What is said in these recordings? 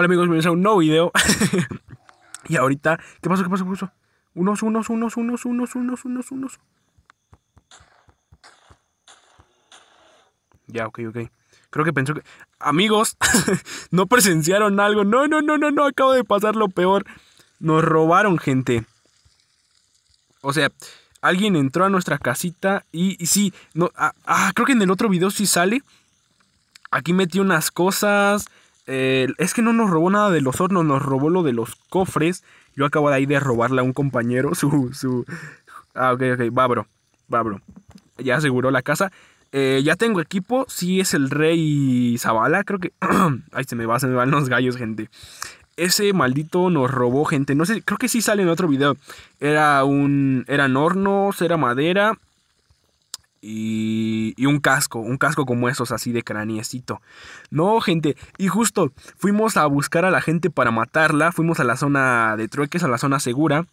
Hola amigos, bienvenidos a un nuevo video. y ahorita, ¿qué pasó? ¿Qué pasó? ¿Qué pasó? Unos, unos, unos, unos, unos, unos, unos, unos. Ya, ok, ok. Creo que pensó que... Amigos, no presenciaron algo. No, no, no, no, no, acabo de pasar lo peor. Nos robaron, gente. O sea, alguien entró a nuestra casita y, sí, no, ah, ah, creo que en el otro video sí sale. Aquí metí unas cosas eh, es que no nos robó nada de los hornos, nos robó lo de los cofres. Yo acabo de ahí de robarle a un compañero su... su... Ah, ok, ok, babro bro, Ya aseguró la casa. Eh, ya tengo equipo, sí es el rey Zavala, creo que... Ay, se me, va, se van los gallos, gente. Ese maldito nos robó, gente. No sé, creo que sí sale en otro video. Era un... Eran hornos, era madera y, y, un casco, un casco como esos así de craniecito. No, gente, y justo fuimos a buscar a la gente para matarla, fuimos a la zona de trueques, a la zona segura.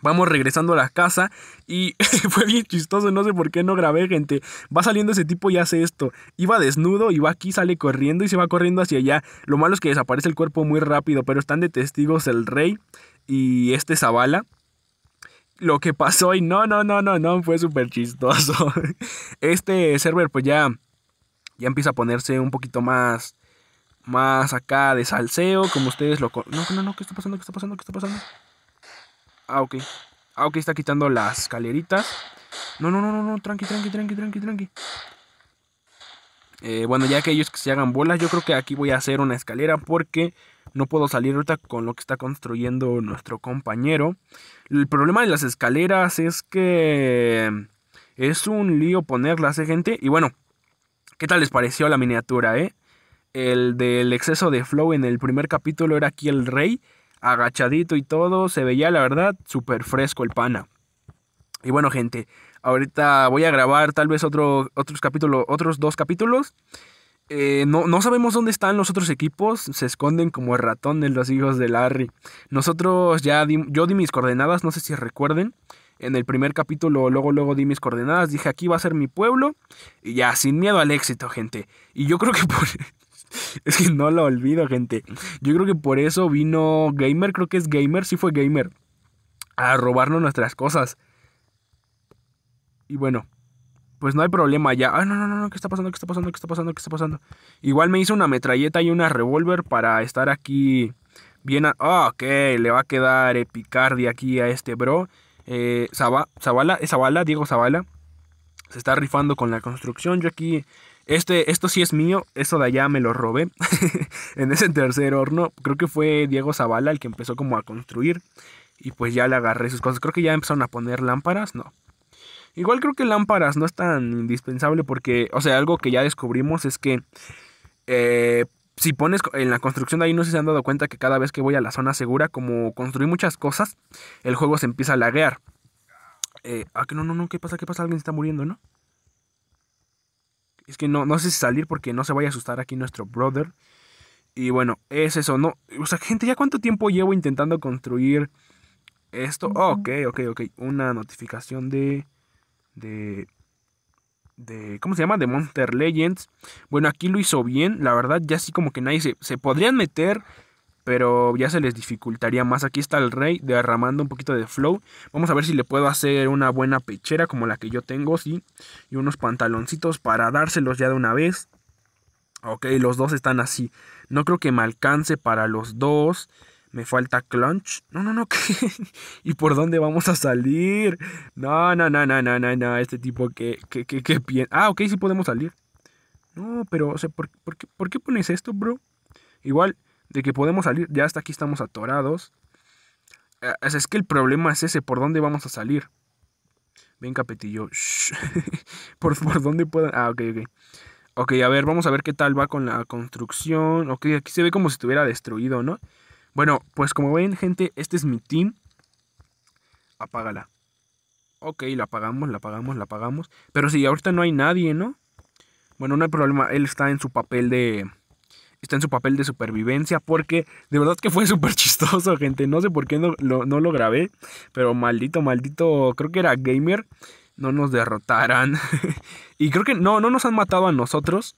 Vamos regresando a la casa y fue bien chistoso, no sé por qué no grabé, gente. Va saliendo ese tipo y hace esto. Iba desnudo y va aquí, sale corriendo y se va corriendo hacia allá. Lo malo es que desaparece el cuerpo muy rápido, pero están de testigos el rey y este Zavala lo que pasó y no, no, no, no, no, fue súper chistoso. Este server pues ya, ya empieza a ponerse un poquito más, más acá de salseo, como ustedes lo... No, no, no, ¿qué está pasando? ¿Qué está pasando? ¿Qué está pasando? Ah, ok. Ah, ok, está quitando las escalerita. No, no, no, no, no, tranqui, tranqui, tranqui, tranqui, tranqui. Eh, bueno, ya que ellos que se hagan bolas, yo creo que aquí voy a hacer una escalera porque no puedo salir ahorita con lo que está construyendo nuestro compañero. El problema de las escaleras es que es un lío ponerlas, ¿eh, gente? Y bueno, ¿qué tal les pareció la miniatura, eh? El del exceso de flow en el primer capítulo era aquí el rey, agachadito y todo, se veía la verdad súper fresco el pana. Y bueno, gente, ahorita voy a grabar tal vez otro, otros capítulos, otros dos capítulos. Eh, no, sabemos dónde están los otros equipos, se esconden como el ratón de los hijos de Larry. Nosotros ya yo di mis coordenadas, no sé si recuerden. En el primer capítulo, luego, luego di mis coordenadas, dije aquí va a ser mi pueblo. Y ya, sin miedo al éxito, gente. Y yo creo que por. E-, es que no lo olvido, gente. Yo creo que por eso vino Gamer, creo que es Gamer, sí fue Gamer. A robarnos nuestras cosas. Y bueno, pues no hay problema ya. Ah, no, no, no, ¿qué está pasando? ¿Qué está pasando? ¿Qué está pasando? ¿Qué está pasando? Igual me hizo una metralleta y una revólver para estar aquí bien... Ah, ok, le va a quedar epicardia aquí a este bro. Eh, Zabala, es Zabala, Diego Zavala. Se está rifando con la construcción. Yo aquí... Este, esto sí es mío, Eso de allá me lo robé. en ese tercer horno, creo que fue Diego Zavala el que empezó como a construir. Y pues ya le agarré sus cosas. Creo que ya empezaron a poner lámparas, no. Igual creo que lámparas no es tan indispensable porque, o sea, algo que ya descubrimos es que eh, si pones en la construcción de ahí, no sé si se han dado cuenta que cada vez que voy a la zona segura, como construí muchas cosas, el juego se empieza a laguear. Eh, ah, que no, no, no, ¿qué pasa? ¿Qué pasa? Alguien se está muriendo, ¿no? Es que no, no sé si salir porque no se vaya a asustar aquí nuestro brother. Y bueno, es eso, ¿no? O sea, gente, ¿ya cuánto tiempo llevo intentando construir esto? ok, ok, ok. Una notificación de de, de ¿cómo se llama? De Monster Legends. Bueno, aquí lo hizo bien, la verdad ya sí como que nadie se, se podrían meter, pero ya se les dificultaría más. Aquí está el rey derramando un poquito de flow. Vamos a ver si le puedo hacer una buena pechera como la que yo tengo, sí, y unos pantaloncitos para dárselos ya de una vez. Ok, los dos están así. No creo que me alcance para los dos. Me falta clunch. No, no, no. ¿Y por dónde vamos a salir? No, no, no, no, no, no, no. Este tipo que, piensa. Ah, ok, sí podemos salir. No, pero, o sea, ¿por, qué, ¿por qué pones esto, bro? Igual, de que podemos salir, ya hasta aquí estamos atorados. Ah, es que el problema es ese, ¿por dónde vamos a salir? Ven, capetillo. ¿Por, ¿Por dónde puedo... Ah, ok, ok. Ok, a ver, vamos a ver qué tal va con la construcción. Ok, aquí se ve como si estuviera destruido, ¿no? Bueno, pues como ven, gente, este es mi team. Apágala. Ok, la apagamos, la apagamos, la apagamos. Pero si ahorita no hay nadie, ¿no? Bueno, no hay problema. Él está en su papel de. Está en su papel de supervivencia. Porque de verdad que fue súper chistoso, gente. No sé por qué no lo, no lo grabé. Pero maldito, maldito. Creo que era gamer. No nos derrotaran. y creo que no, no nos han matado a nosotros.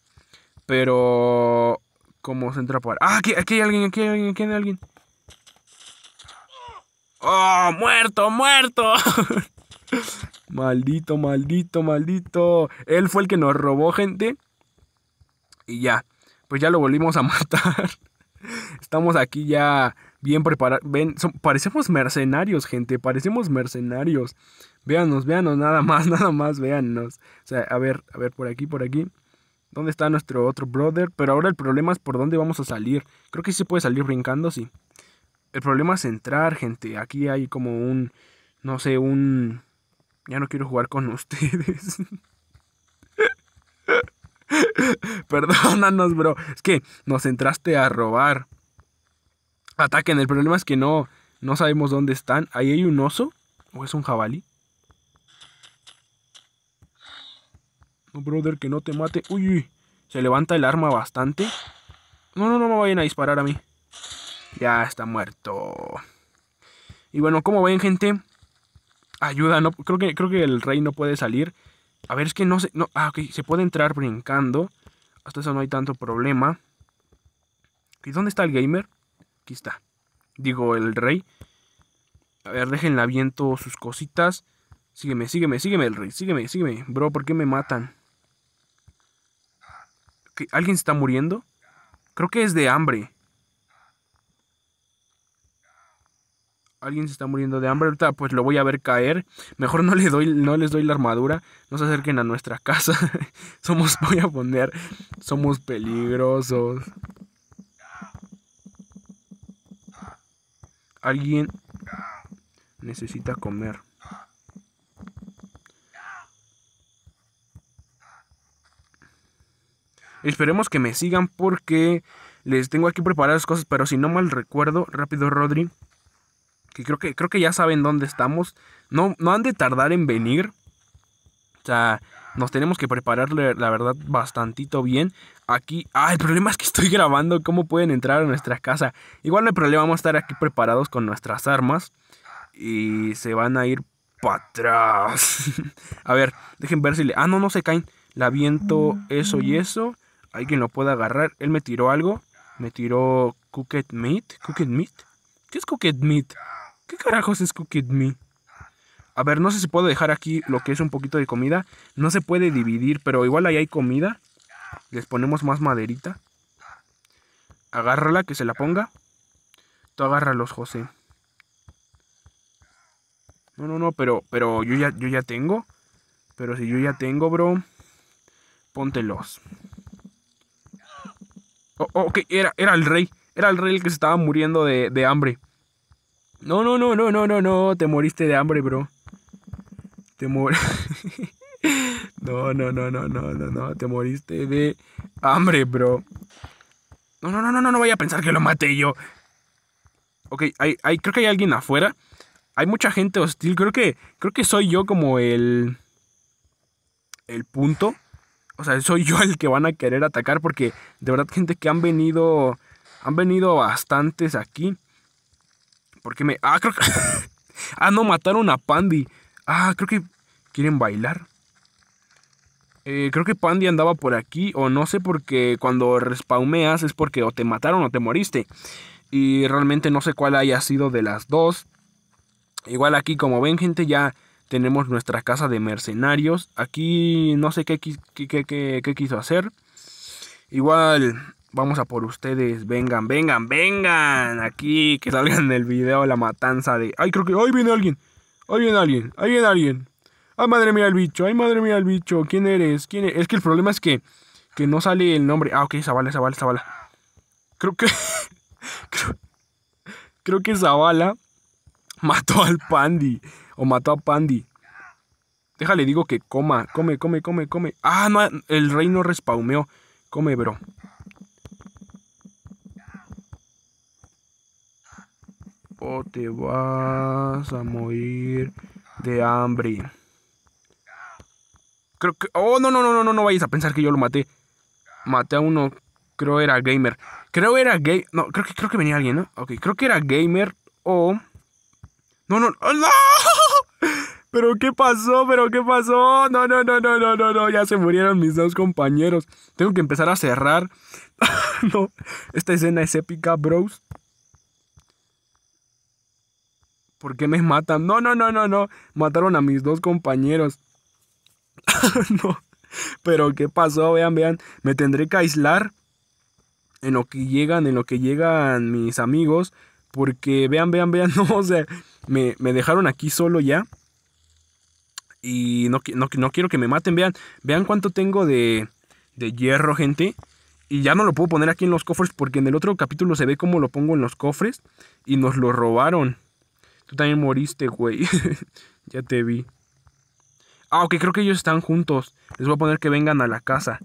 Pero como se para... ¡Ah! Aquí, hay alguien, aquí hay alguien, aquí hay alguien. ¡Oh! ¡Muerto, muerto! maldito, maldito, maldito. Él fue el que nos robó, gente. Y ya. Pues ya lo volvimos a matar. Estamos aquí ya bien preparados. Ven, parecemos mercenarios, gente. Parecemos mercenarios. Véanos, véanos, nada más, nada más, véanos. O sea, a ver, a ver, por aquí, por aquí dónde está nuestro otro brother, pero ahora el problema es por dónde vamos a salir. Creo que sí se puede salir brincando, sí. El problema es entrar, gente. Aquí hay como un, no sé, un... Ya no quiero jugar con ustedes. Perdónanos, bro. Es que nos entraste a robar. Ataquen, el problema es que no, no sabemos dónde están. Ahí hay un oso. ¿O es un jabalí? No, brother, que no te mate. Uy, uy. Se levanta el arma bastante. No, no, no me vayan a disparar a mí. Ya está muerto. Y bueno, como ven, gente. Ayuda, no. Creo que, creo que el rey no puede salir. A ver, es que no se. No, ah, ok. Se puede entrar brincando. Hasta eso no hay tanto problema. ¿Y dónde está el gamer? Aquí está. Digo, el rey. A ver, déjenla viento sus cositas. Sígueme, sígueme, sígueme el rey. Sígueme, sígueme. Bro, ¿por qué me matan? Alguien se está muriendo? Creo que es de hambre. Alguien se está muriendo de hambre. Ahorita pues lo voy a ver caer. Mejor no, le doy, no les doy la armadura. No se acerquen a nuestra casa. somos, voy a poner, somos peligrosos. Alguien necesita comer. Esperemos que me sigan porque les tengo aquí preparadas cosas, pero si no mal recuerdo, rápido Rodri, que creo que, creo que ya saben dónde estamos. No, no han de tardar en venir. O sea, nos tenemos que preparar, la verdad, bastantito bien. Aquí, ah, el problema es que estoy grabando cómo pueden entrar a nuestra casa. Igual no hay problema, vamos a estar aquí preparados con nuestras armas. Y se van a ir para atrás. a ver, dejen ver si le... Ah, no, no se caen. La viento mm, eso y mm. eso alguien lo puede agarrar. Él me tiró algo. Me tiró Cooked Meat. ¿Cooked Meat? ¿Qué es Cooked Meat? ¿Qué carajos es Cooked Meat? A ver, no sé si puedo dejar aquí lo que es un poquito de comida. No se puede dividir, pero igual ahí hay comida. Les ponemos más maderita. Agárrala, que se la ponga. Tú agárralos, José. No, no, no, pero, pero yo, ya, yo ya tengo. Pero si yo ya tengo, bro, póntelos. Oh, ok, era, era el rey. Era el rey el que se estaba muriendo de, hambre. No, no, no, no, no, no, no. Te moriste de hambre, bro. Te mor... no, no, no, no, no, no, no. Te moriste de hambre, bro. No, no, no, no, no, no vaya a pensar que lo maté yo. Ok, hay, creo que hay alguien afuera. Hay mucha gente hostil. Creo que, creo que soy yo como el... El punto o sea, soy yo el que van a querer atacar porque de verdad gente que han venido, han venido bastantes aquí. Porque me, ah, creo que, ah, no, mataron a Pandy. Ah, creo que quieren bailar. Eh, creo que Pandy andaba por aquí, o no sé, porque cuando respaumeas es porque o te mataron o te moriste. Y realmente no sé cuál haya sido de las dos. Igual aquí, como ven, gente, ya tenemos nuestra casa de mercenarios. Aquí no sé qué, qué, quiso hacer. Igual vamos a por ustedes. Vengan, vengan, vengan. Aquí que salgan en el video la matanza de... Ay, creo que... ay, viene alguien. Ay, viene alguien. Ahí viene alguien. Ay, ah, madre mía el bicho. Ay, madre mía el bicho. ¿Quién eres? ¿Quién eres? Es que el problema es que... Que no sale el nombre. Ah, ok, Zavala, Zavala, Zavala. Creo que... creo, creo que Zavala mató al Pandi. O mató a Pandi. Déjale, digo que coma. Come, come, come, come. Ah, no, el rey no respaumeó. Come, bro. O te vas a morir de hambre. Creo que... Oh, no, no, no, no, no, no vayas a pensar que yo lo maté. Maté a uno. Creo era gamer. Creo era gay. No, creo que, creo que venía alguien, ¿no? Ok, creo que era gamer o... No, no, ¡Ah, no. ¡No! ¿Pero qué pasó? ¿Pero qué pasó? No, no, no, no, no, no, no. Ya se murieron mis dos compañeros. Tengo que empezar a cerrar. no, esta escena es épica, bros. ¿Por qué me matan? No, no, no, no, no. Mataron a mis dos compañeros. no. Pero qué pasó, vean, vean. Me tendré que aislar en lo que llegan, en lo que llegan mis amigos. Porque vean, vean, vean, no, o sea, me, dejaron aquí solo ya. Y no, no, no, quiero que me maten, vean, vean cuánto tengo de, de hierro, gente. Y ya no lo puedo poner aquí en los cofres porque en el otro capítulo se ve cómo lo pongo en los cofres. Y nos lo robaron. Tú también moriste, güey. ya te vi. Ah, ok, creo que ellos están juntos. Les voy a poner que vengan a la casa.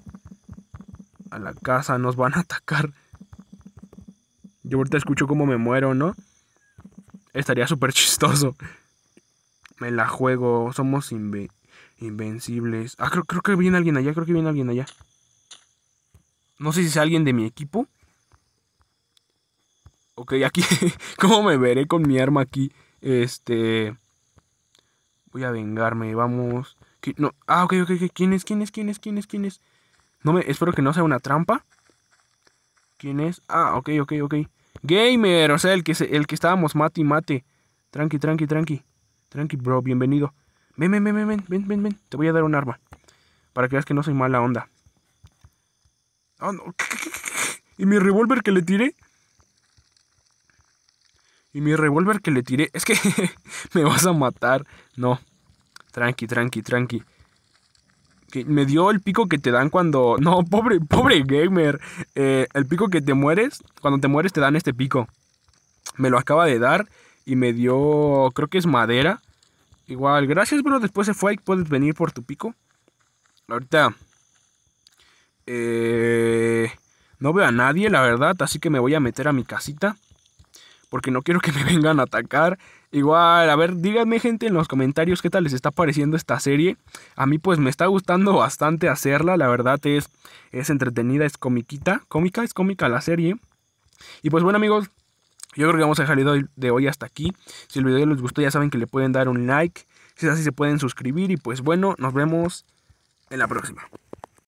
A la casa, nos van a atacar. Yo ahorita escucho cómo me muero, ¿no? Estaría súper chistoso. Me la juego, somos invencibles. Ah, creo, que viene alguien allá, creo que viene alguien allá. No sé si es alguien de mi equipo. Ok, aquí, ¿cómo me veré con mi arma aquí? Este... Voy a vengarme, vamos. No, ah, ok, ok, ¿Quién es? ¿Quién es? ¿Quién es? ¿Quién es? ¿Quién es? No me... Espero que no sea una trampa. ¿Quién es? Ah, ok, ok, ok. Gamer, o sea, el que, el que estábamos mate y mate. Tranqui, tranqui, tranqui. Tranqui, bro, bienvenido. Ven, ven, ven, ven, ven, ven, ven. Te voy a dar un arma. Para que veas que no soy mala onda. Ah no. ¿Y mi revólver que le tiré? ¿Y mi revólver que le tiré? Es que me vas a matar. No. Tranqui, tranqui, tranqui que me dio el pico que te dan cuando... No, pobre, pobre gamer. Eh, el pico que te mueres, cuando te mueres te dan este pico. Me lo acaba de dar y me dio, creo que es madera. Igual, gracias, bro. Después se fue puedes venir por tu pico. Ahorita... Eh, no veo a nadie, la verdad, así que me voy a meter a mi casita porque no quiero que me vengan a atacar. Igual, a ver, díganme gente en los comentarios qué tal les está pareciendo esta serie. A mí pues me está gustando bastante hacerla, la verdad es, es entretenida, es comiquita, cómica, es cómica la serie. Y pues bueno amigos, yo creo que vamos a dejar el video de hoy hasta aquí. Si el video les gustó ya saben que le pueden dar un like, si es así se pueden suscribir y pues bueno, nos vemos en la próxima.